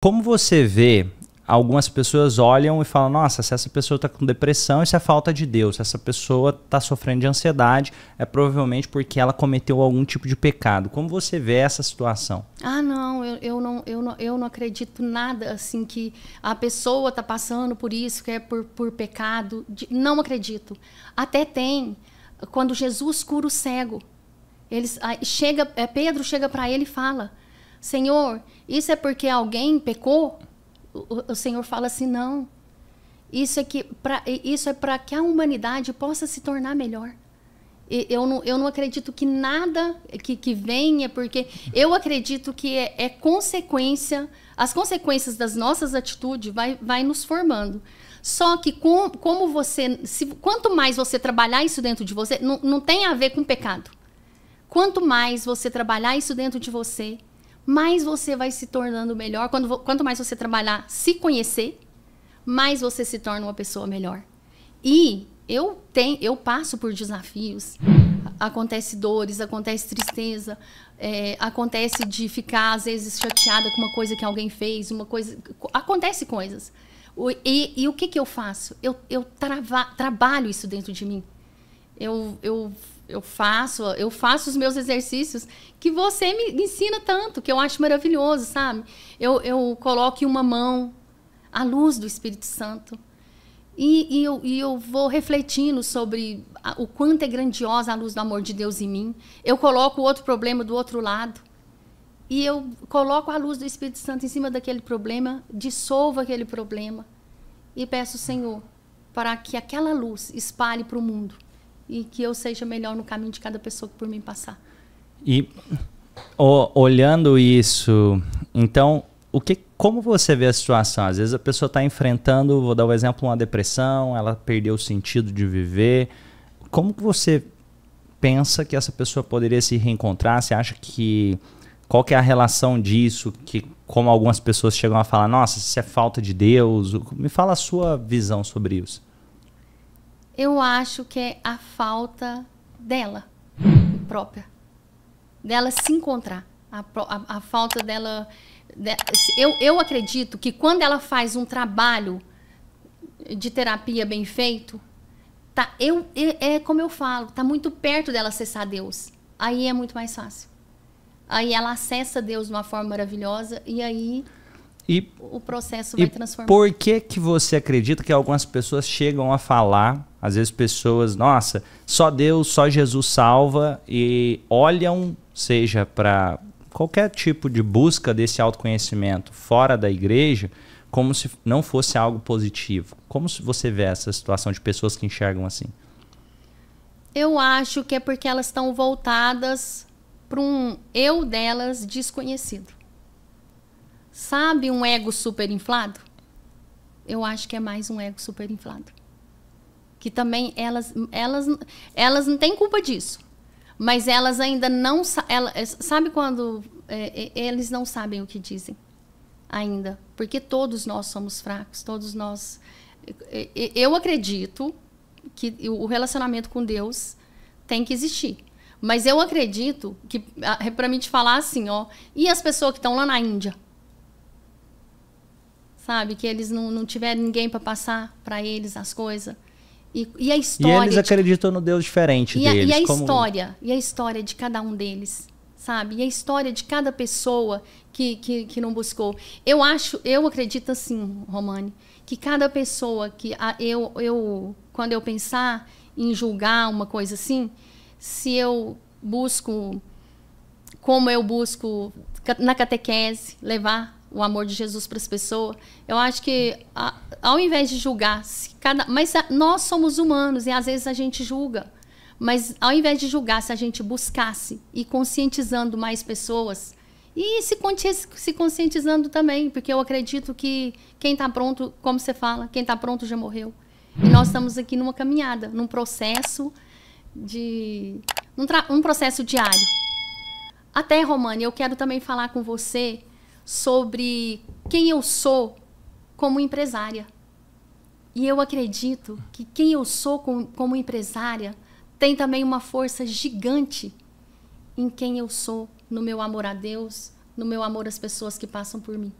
Como você vê, algumas pessoas olham e falam: nossa, se essa pessoa está com depressão, isso é falta de Deus. Se essa pessoa está sofrendo de ansiedade, é provavelmente porque ela cometeu algum tipo de pecado. Como você vê essa situação? Ah, não, eu, eu, não, eu, não, eu não acredito nada assim que a pessoa está passando por isso, que é por, por pecado. De, não acredito. Até tem quando Jesus cura o cego. Eles, chega, é, Pedro chega para ele e fala. Senhor, isso é porque alguém pecou? O, o Senhor fala assim: não. Isso é que isso é para que a humanidade possa se tornar melhor. Eu não, eu não acredito que nada que, que venha, porque eu acredito que é, é consequência, as consequências das nossas atitudes vai, vai nos formando. Só que com, como você, se, quanto mais você trabalhar isso dentro de você, não, não tem a ver com pecado. Quanto mais você trabalhar isso dentro de você, mais você vai se tornando melhor. Quando, quanto mais você trabalhar, se conhecer, mais você se torna uma pessoa melhor. E eu tenho, eu passo por desafios. Acontece dores, acontece tristeza, é, acontece de ficar às vezes chateada com uma coisa que alguém fez, uma coisa, acontece coisas. E, e, e o que que eu faço? Eu, eu trava, trabalho isso dentro de mim. Eu, eu eu faço, eu faço os meus exercícios que você me ensina tanto, que eu acho maravilhoso, sabe? Eu, eu coloco uma mão à luz do Espírito Santo. E, e, eu, e eu vou refletindo sobre a, o quanto é grandiosa a luz do amor de Deus em mim. Eu coloco o outro problema do outro lado. E eu coloco a luz do Espírito Santo em cima daquele problema, dissolvo aquele problema. E peço ao Senhor para que aquela luz espalhe para o mundo e que eu seja melhor no caminho de cada pessoa que por mim passar. E o, olhando isso, então, o que, como você vê a situação? Às vezes a pessoa está enfrentando, vou dar o um exemplo, uma depressão, ela perdeu o sentido de viver. Como que você pensa que essa pessoa poderia se reencontrar? Você acha que qual que é a relação disso? Que como algumas pessoas chegam a falar, nossa, isso é falta de Deus. Me fala a sua visão sobre isso eu acho que é a falta dela própria. Dela se encontrar. A, a, a falta dela. De, eu, eu acredito que quando ela faz um trabalho de terapia bem feito, tá, eu, é, é como eu falo, tá muito perto dela acessar Deus. Aí é muito mais fácil. Aí ela acessa Deus de uma forma maravilhosa e aí e, o processo vai transformar. Por que, que você acredita que algumas pessoas chegam a falar às vezes pessoas, nossa, só Deus, só Jesus salva e olham, seja para qualquer tipo de busca desse autoconhecimento fora da igreja, como se não fosse algo positivo. Como você vê essa situação de pessoas que enxergam assim? Eu acho que é porque elas estão voltadas para um eu delas desconhecido. Sabe um ego super inflado? Eu acho que é mais um ego super inflado que também elas, elas, elas não têm culpa disso. Mas elas ainda não elas, eh, sabe quando é, eles não sabem o que dizem ainda, porque todos nós somos fracos, todos nós. Eu acredito que o relacionamento com Deus tem que existir. Mas eu acredito que ah, é para mim te falar assim, ó, e as pessoas que estão lá na Índia, sabe, que eles não, não tiveram ninguém para passar para eles as coisas e, e a história. E eles acreditam no Deus diferente e a, deles. E a como... história. E a história de cada um deles, sabe? E a história de cada pessoa que, que, que não buscou. Eu acho, eu acredito assim, Romani, que cada pessoa que a, eu, eu, quando eu pensar em julgar uma coisa assim, se eu busco, como eu busco na catequese, levar o amor de Jesus para as pessoas. Eu acho que a, ao invés de julgar, cada, mas a, nós somos humanos e às vezes a gente julga. Mas ao invés de julgar, se a gente buscasse e conscientizando mais pessoas e se, se conscientizando também, porque eu acredito que quem está pronto, como você fala, quem está pronto já morreu. E nós estamos aqui numa caminhada, num processo de um, um processo diário. Até, Romani, eu quero também falar com você sobre quem eu sou como empresária. E eu acredito que quem eu sou com, como empresária tem também uma força gigante em quem eu sou, no meu amor a Deus, no meu amor às pessoas que passam por mim.